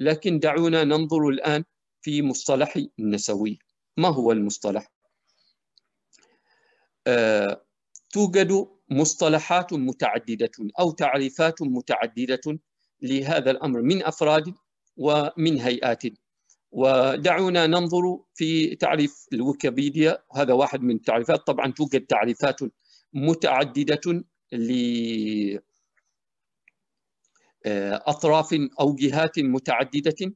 لكن دعونا ننظر الآن في مصطلح النسوية ما هو المصطلح؟ آه، توجد مصطلحات متعددة أو تعريفات متعددة لهذا الأمر من أفراد ومن هيئات ودعونا ننظر في تعريف الويكيبيديا هذا واحد من التعريفات طبعا توجد تعريفات متعددة ل آه، أطراف أو جهات متعددة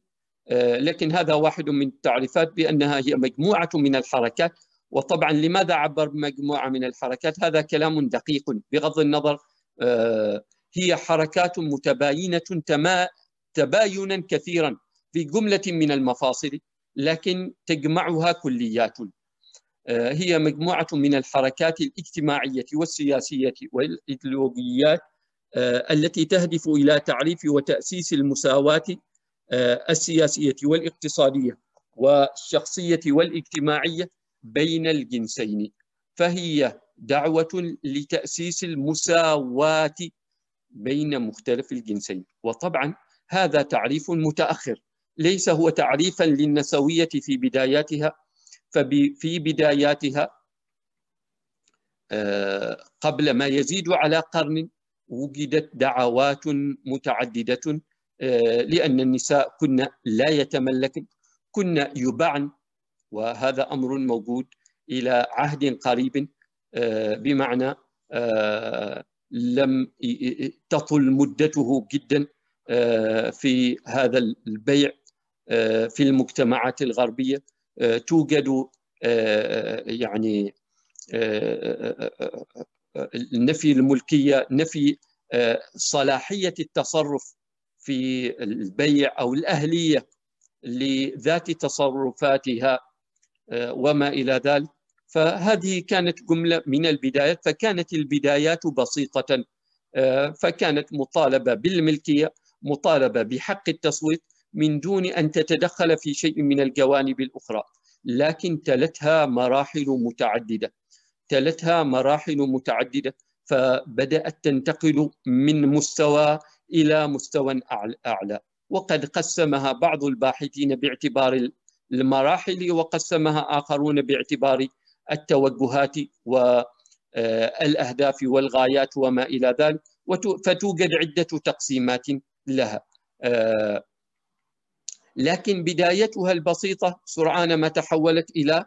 آه، لكن هذا واحد من التعريفات بأنها هي مجموعة من الحركات وطبعا لماذا عبر مجموعة من الحركات هذا كلام دقيق بغض النظر آه، هي حركات متباينة تما تباينا كثيرا في جملة من المفاصل لكن تجمعها كليات هي مجموعة من الحركات الاجتماعية والسياسية والإيديولوجيات آه، التي تهدف الى تعريف وتاسيس المساواه آه، السياسيه والاقتصاديه والشخصيه والاجتماعيه بين الجنسين فهي دعوه لتاسيس المساواه بين مختلف الجنسين وطبعا هذا تعريف متاخر ليس هو تعريفا للنسويه في بداياتها ففي بداياتها آه، قبل ما يزيد على قرن وجدت دعوات متعددة آه، لأن النساء كن لا يتملكن كن يبعن وهذا أمر موجود إلى عهد قريب آه، بمعنى آه، لم تطل مدته جدا في هذا البيع في المجتمعات الغربية توجد يعني نفي الملكيه نفي آه، صلاحيه التصرف في البيع او الاهليه لذات تصرفاتها آه، وما الى ذلك فهذه كانت جمله من البدايات فكانت البدايات بسيطه آه، فكانت مطالبه بالملكيه مطالبه بحق التصويت من دون ان تتدخل في شيء من الجوانب الاخرى لكن تلتها مراحل متعدده تلتها مراحل متعدده فبدات تنتقل من مستوى الى مستوى اعلى وقد قسمها بعض الباحثين باعتبار المراحل وقسمها اخرون باعتبار التوجهات والاهداف آه، والغايات وما الى ذلك فتوجد عده تقسيمات لها آه، لكن بدايتها البسيطه سرعان ما تحولت الى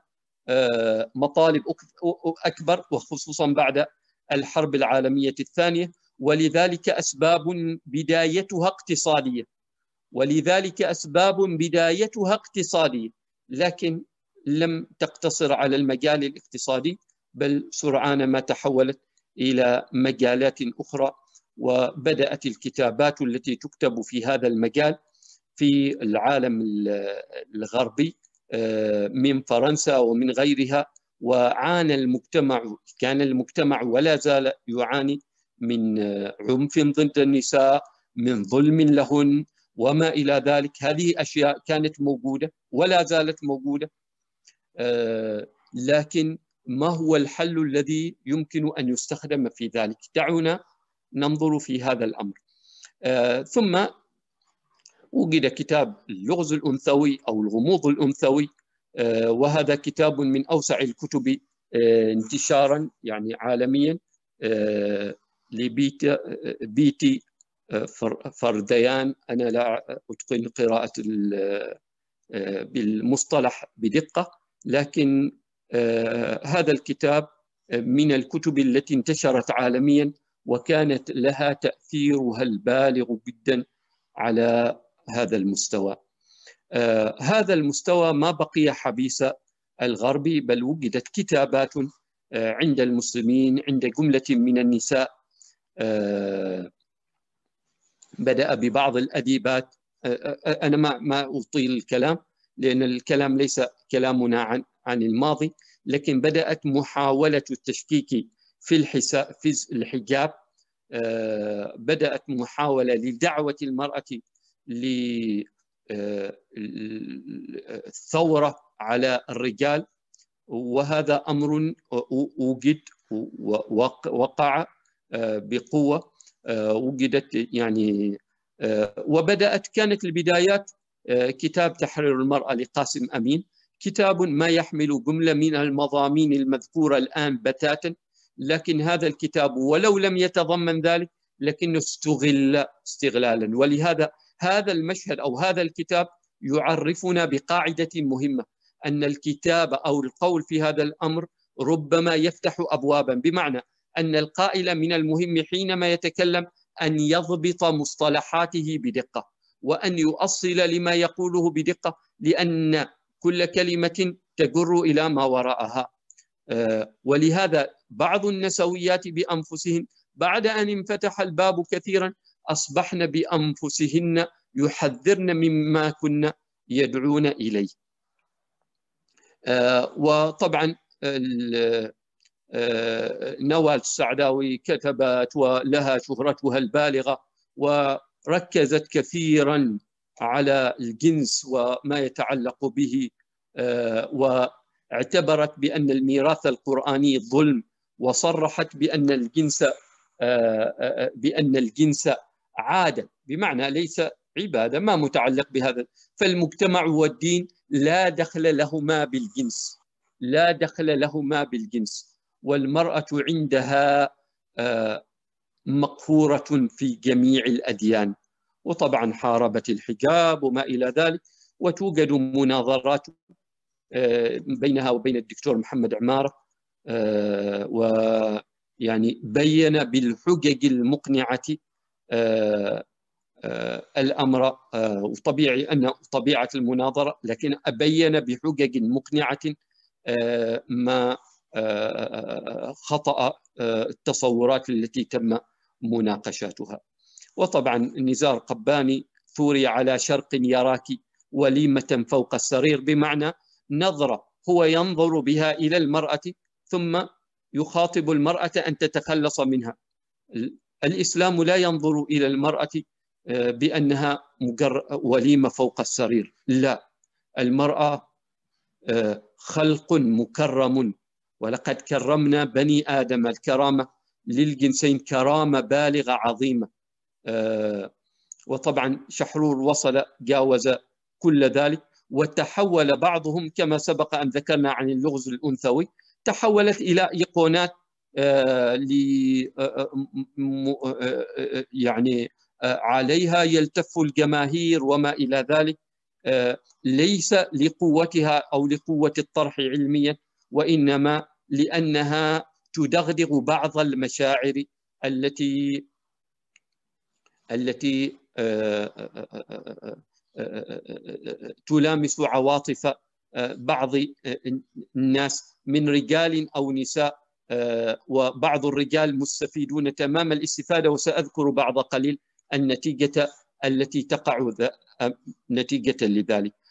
آه، مطالب اكبر وخصوصا بعد الحرب العالميه الثانيه ولذلك اسباب بدايتها اقتصاديه ولذلك اسباب بدايتها اقتصاديه لكن لم تقتصر على المجال الاقتصادي بل سرعان ما تحولت الى مجالات اخرى وبدات الكتابات التي تكتب في هذا المجال في العالم الغربي آه، من فرنسا ومن غيرها وعانى المجتمع كان المجتمع ولا زال يعاني من آه، عنف ضد النساء من ظلم لهن وما إلى ذلك هذه أشياء كانت موجودة ولا زالت موجودة آه، لكن ما هو الحل الذي يمكن أن يستخدم في ذلك دعونا ننظر في هذا الأمر ثم وجد كتاب اللغز الأنثوي أو الغموض الأنثوي آه، وهذا كتاب من أوسع الكتب آه، انتشارا يعني عالميا آه، لبيتي بيتي فرديان أنا لا أتقن قراءة بالمصطلح بدقة لكن هذا الكتاب من الكتب التي انتشرت عالميا وكانت لها تأثيرها البالغ جدا على هذا المستوى آه هذا المستوى ما بقي حبيس الغرب بل وجدت كتابات آه عند المسلمين عند جملة من النساء آه بدأ ببعض الأديبات آه، آه، آه، أنا ما ما أطيل الكلام لأن الكلام ليس كلامنا عن عن الماضي لكن بدأت محاولة التشكيك في الحساء في الحجاب بدأت محاولة لدعوة المرأة للثورة آه، آه، على الرجال وهذا أمر آه، وجد وقع بقوة وجدت يعني وبدأت كانت البدايات كتاب تحرير المرأة لقاسم أمين كتاب ما يحمل جملة من المضامين المذكورة الآن بتاتا لكن هذا الكتاب ولو لم يتضمن ذلك لكنه استغل استغلالا ولهذا هذا المشهد او هذا الكتاب يعرفنا بقاعده مهمه ان الكتاب او القول في هذا الامر ربما يفتح ابوابا بمعنى ان القائل من المهم حينما يتكلم ان يضبط مصطلحاته بدقه وان يؤصل لما يقوله بدقه لان كل كلمه تجر الى ما وراءها آه، ولهذا بعض النسويات بانفسهم بعد ان انفتح الباب كثيرا أصبحن بأنفسهن يحذرن مما كن يدعون إليه آه، وطبعا آه، نوال السعداوي كتبت ولها شهرتها البالغة وركزت كثيرا على الجنس وما يتعلق به آه، واعتبرت بأن الميراث القرآني ظلم وصرحت بأن الجنس بأن الجنس عادة بمعنى ليس عبادة ما متعلق بهذا فالمجتمع والدين لا دخل لهما بالجنس لا دخل لهما بالجنس والمرأة عندها آه، مقهورة في جميع الأديان وطبعا حاربت الحجاب وما إلى ذلك وتوجد مناظرات آه، بينها وبين الدكتور محمد عمارة آه، ويعني بين بالحجج المقنعة آه، آه، الامر وطبيعي آه، ان طبيعه المناظره لكن ابين بحجج مقنعه ما خطا التصورات التي تم مناقشاتها وطبعا نزار قباني ثوري على شرق يراك وليمه فوق السرير بمعنى نظره هو ينظر بها الى المراه ثم يخاطب المراه ان تتخلص منها الإسلام لا ينظر إلى المرأة آه، بأنها وليمة فوق السرير لا المرأة آه، خلق مكرم ولقد كرمنا بني آدم الكرامة للجنسين كرامة بالغة عظيمة آه، وطبعا شحرور وصل جاوز كل ذلك وتحول بعضهم كما سبق أن ذكرنا عن اللغز الأنثوي تحولت إلى إيقونات يعني عليها يلتف الجماهير وما إلى ذلك آه، ليس لقوتها أو لقوة الطرح علميا وإنما لأنها تدغدغ بعض المشاعر التي التي آه، آه، تلامس عواطف بعض الناس من رجال أو نساء آه، وبعض الرجال مستفيدون تمام الاستفادة وسأذكر بعض قليل النتيجة التي تقع نتيجة لذلك